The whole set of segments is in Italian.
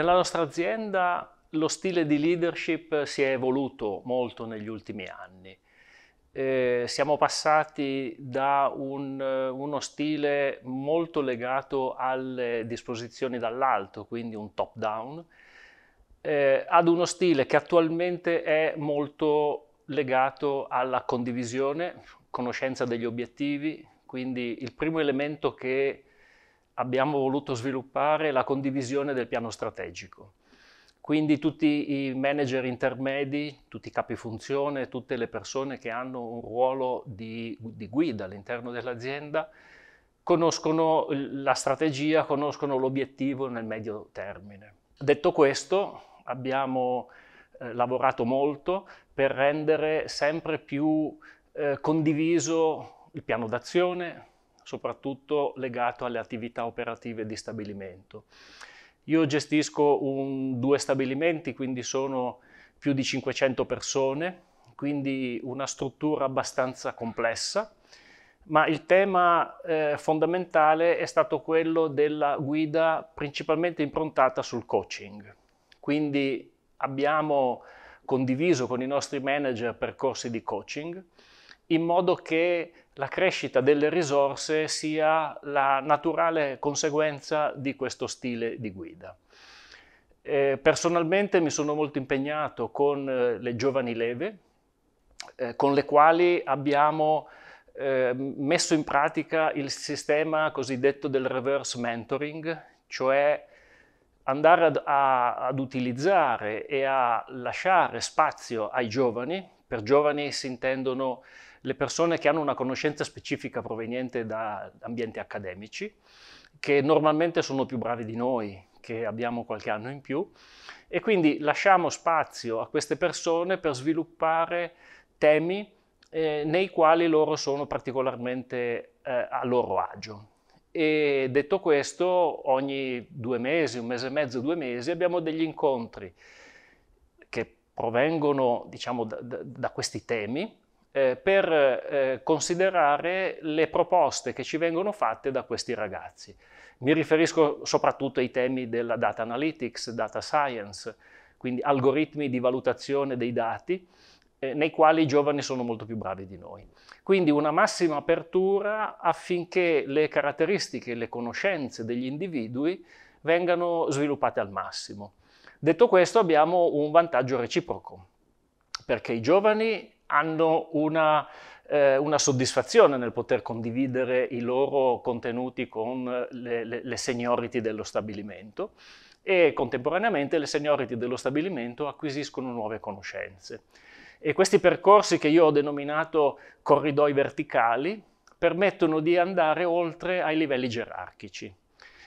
Nella nostra azienda lo stile di leadership si è evoluto molto negli ultimi anni. Eh, siamo passati da un, uno stile molto legato alle disposizioni dall'alto, quindi un top down, eh, ad uno stile che attualmente è molto legato alla condivisione, conoscenza degli obiettivi, quindi il primo elemento che abbiamo voluto sviluppare la condivisione del piano strategico. Quindi tutti i manager intermedi, tutti i capi funzione, tutte le persone che hanno un ruolo di, di guida all'interno dell'azienda conoscono la strategia, conoscono l'obiettivo nel medio termine. Detto questo, abbiamo eh, lavorato molto per rendere sempre più eh, condiviso il piano d'azione, soprattutto legato alle attività operative di stabilimento. Io gestisco un, due stabilimenti, quindi sono più di 500 persone, quindi una struttura abbastanza complessa, ma il tema eh, fondamentale è stato quello della guida principalmente improntata sul coaching. Quindi abbiamo condiviso con i nostri manager percorsi di coaching, in modo che la crescita delle risorse sia la naturale conseguenza di questo stile di guida. Eh, personalmente mi sono molto impegnato con eh, le giovani leve, eh, con le quali abbiamo eh, messo in pratica il sistema cosiddetto del reverse mentoring, cioè andare ad, a, ad utilizzare e a lasciare spazio ai giovani per giovani si intendono le persone che hanno una conoscenza specifica proveniente da ambienti accademici, che normalmente sono più bravi di noi, che abbiamo qualche anno in più, e quindi lasciamo spazio a queste persone per sviluppare temi eh, nei quali loro sono particolarmente eh, a loro agio. E detto questo, ogni due mesi, un mese e mezzo, due mesi, abbiamo degli incontri che provengono diciamo, da, da questi temi eh, per eh, considerare le proposte che ci vengono fatte da questi ragazzi. Mi riferisco soprattutto ai temi della data analytics, data science, quindi algoritmi di valutazione dei dati, eh, nei quali i giovani sono molto più bravi di noi. Quindi una massima apertura affinché le caratteristiche, e le conoscenze degli individui vengano sviluppate al massimo. Detto questo abbiamo un vantaggio reciproco, perché i giovani hanno una, eh, una soddisfazione nel poter condividere i loro contenuti con le, le, le seniority dello stabilimento e contemporaneamente le seniority dello stabilimento acquisiscono nuove conoscenze. E questi percorsi che io ho denominato corridoi verticali permettono di andare oltre ai livelli gerarchici.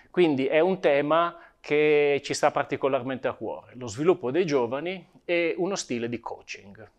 Quindi è un tema che ci sta particolarmente a cuore, lo sviluppo dei giovani e uno stile di coaching.